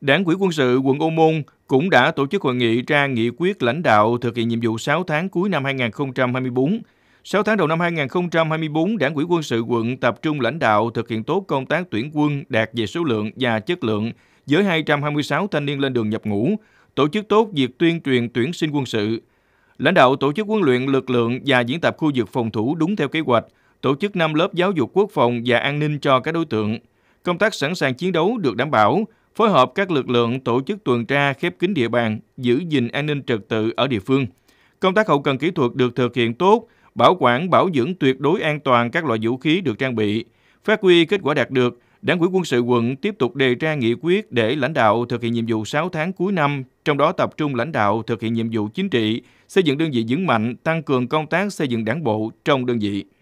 Đảng quỹ quân sự quận Ô Môn cũng đã tổ chức hội nghị ra nghị quyết lãnh đạo thực hiện nhiệm vụ 6 tháng cuối năm 2024. 6 tháng đầu năm 2024, Đảng quỹ quân sự quận tập trung lãnh đạo thực hiện tốt công tác tuyển quân đạt về số lượng và chất lượng với 226 thanh niên lên đường nhập ngũ, tổ chức tốt việc tuyên truyền tuyển sinh quân sự. Lãnh đạo tổ chức huấn luyện lực lượng và diễn tập khu vực phòng thủ đúng theo kế hoạch, tổ chức 5 lớp giáo dục quốc phòng và an ninh cho các đối tượng. Công tác sẵn sàng chiến đấu được đảm bảo, phối hợp các lực lượng tổ chức tuần tra khép kín địa bàn, giữ gìn an ninh trật tự ở địa phương. Công tác hậu cần kỹ thuật được thực hiện tốt, bảo quản bảo dưỡng tuyệt đối an toàn các loại vũ khí được trang bị. Phát huy kết quả đạt được, Đảng ủy quân sự quận tiếp tục đề ra nghị quyết để lãnh đạo thực hiện nhiệm vụ 6 tháng cuối năm, trong đó tập trung lãnh đạo thực hiện nhiệm vụ chính trị, xây dựng đơn vị vững mạnh, tăng cường công tác xây dựng đảng bộ trong đơn vị.